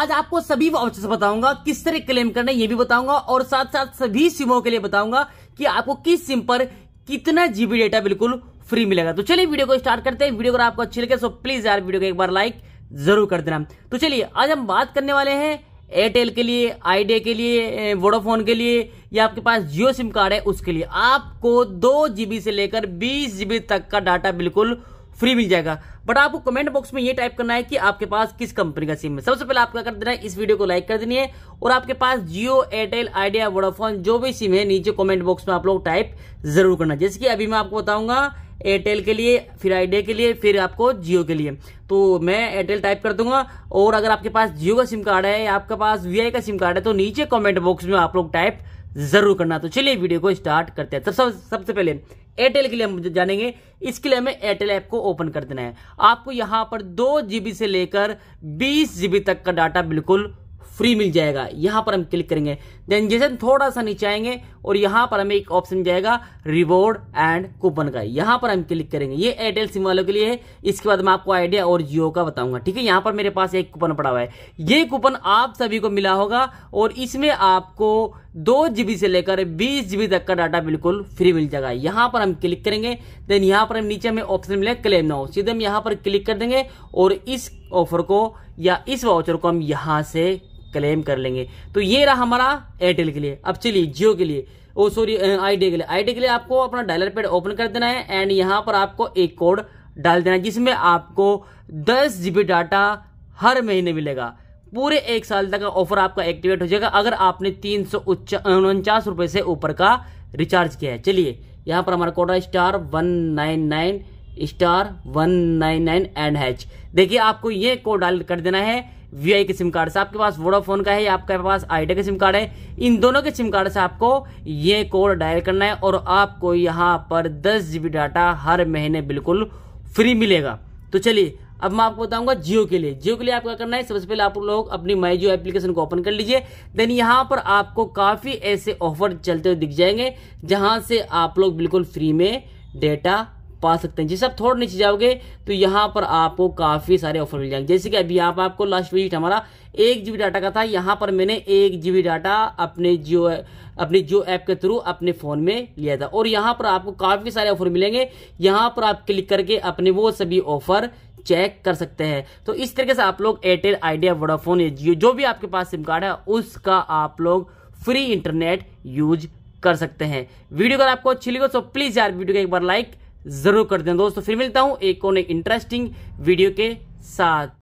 आज आपको सभी वाउचर्स बताऊंगा किस तरह क्लेम करना है ये भी बताऊंगा और साथ साथ सभी सिमों के लिए बताऊंगा कि आपको किस सिम पर कितना जीबी डेटा बिल्कुल फ्री मिलेगा तो चलिए वीडियो को स्टार्ट करते हैं वीडियो अगर आपको अच्छी लगे तो प्लीज यार वीडियो को एक बार लाइक जरूर कर देना तो चलिए आज हम बात करने वाले हैं एयरटेल के लिए आईडिया के लिए वोडाफोन के लिए या आपके पास जियो सिम कार्ड है उसके लिए आपको दो जीबी से लेकर बीस जीबी तक का डाटा बिल्कुल फ्री मिल जाएगा बट आपको कमेंट बॉक्स में ये टाइप करना है कि आपके पास किस कंपनी का सिम है सबसे पहले आपका कर देना है इस वीडियो को लाइक कर देनी है और आपके पास जियो एयरटेल आइडिया वोडाफोन जो भी सिम है नीचे कॉमेंट बॉक्स में आप लोग टाइप जरूर करना जैसे कि अभी मैं आपको बताऊंगा एयरटेल के लिए फिर आइडिया के लिए फिर आपको जियो के लिए तो मैं एयरटेल टाइप कर दूंगा और अगर आपके पास जियो का सिम कार्ड है या आपके पास वी का सिम कार्ड है तो नीचे कॉमेंट बॉक्स में आप लोग टाइप जरूर करना तो चलिए वीडियो को स्टार्ट करते हैं तो सब सबसे पहले एयरटेल के लिए हम जानेंगे इसके लिए हमें एयरटेल ऐप को ओपन कर देना है आपको यहां पर दो जीबी से लेकर बीस जीबी तक का डाटा बिल्कुल फ्री मिल जाएगा यहां पर हम क्लिक करेंगे देन जैसे थोड़ा सा नीचे आएंगे और यहां पर हमें एक ऑप्शन जाएगा रिवॉर्ड एंड कूपन का यहां पर हम क्लिक करेंगे ये एयरटेल सिम वालों के लिए है इसके बाद मैं आपको आइडिया और जियो का बताऊंगा ठीक है यहां पर मेरे पास एक कूपन पड़ा हुआ है ये कूपन आप सभी को मिला होगा और इसमें आपको दो जीबी से लेकर बीस जीबी तक का डाटा बिल्कुल फ्री मिल जाएगा यहां पर हम क्लिक करेंगे देन यहां पर हम नीचे हमें ऑप्शन मिलेगा क्लेम नाउ सीधे हम यहां पर क्लिक कर देंगे और इस ऑफर को या इस वाउचर को हम यहां से क्लेम कर लेंगे तो ये रहा हमारा एयरटेल के लिए अब चलिए जियो के लिए ओ सॉरी आईडिया के लिए आईडी के लिए आपको अपना डायलर पेड ओपन कर देना है एंड यहां पर आपको एक कोड डाल देना है जिसमें आपको दस जीबी डाटा हर महीने मिलेगा पूरे एक साल तक ऑफर आपका एक्टिवेट हो जाएगा अगर आपने तीन सौ उनचास से ऊपर का रिचार्ज किया है चलिए यहाँ पर हमारा कोटा star one nine nine star one nine nine and hatch देखिए आपको ये कोड डाल कर देना है वी के सिम कार्ड से आपके पास वोडाफोन का है या आपके पास आईडी का सिम कार्ड है इन दोनों के सिम कार्ड से आपको ये कोड डायल करना है और आपको यहाँ पर दस जीबी डाटा हर महीने बिल्कुल फ्री मिलेगा तो चलिए अब मैं आपको बताऊंगा जियो के लिए जियो के लिए आपको क्या करना है सबसे पहले आप लोग अपनी माई जियो एप्लीकेशन को ओपन कर लीजिए देन यहाँ पर आपको काफी ऐसे ऑफर चलते हुए दिख जाएंगे जहां से आप लोग बिल्कुल फ्री में डेटा पा सकते हैं जैसे आप थोड़ा नीचे जाओगे तो यहाँ पर आपको काफी सारे ऑफर मिल जाएंगे जैसे कि अभी यहाँ पर आपको लास्ट विजिट हमारा एक जीबी डाटा का था यहाँ पर मैंने एक जीबी डाटा अपने जियो अपने जियो ऐप के थ्रू अपने फोन में लिया था और यहाँ पर आपको काफी सारे ऑफर मिलेंगे यहाँ पर आप क्लिक करके अपने वो सभी ऑफर चेक कर सकते हैं तो इस तरीके से आप लोग एयरटेल आइडिया वोडाफोन या जियो जो भी आपके पास सिम कार्ड है उसका आप लोग फ्री इंटरनेट यूज कर सकते हैं वीडियो अगर आपको अच्छी लगी तो प्लीज यार वीडियो को एक बार लाइक जरूर कर दें दोस्तों फिर मिलता हूं एक और इंटरेस्टिंग वीडियो के साथ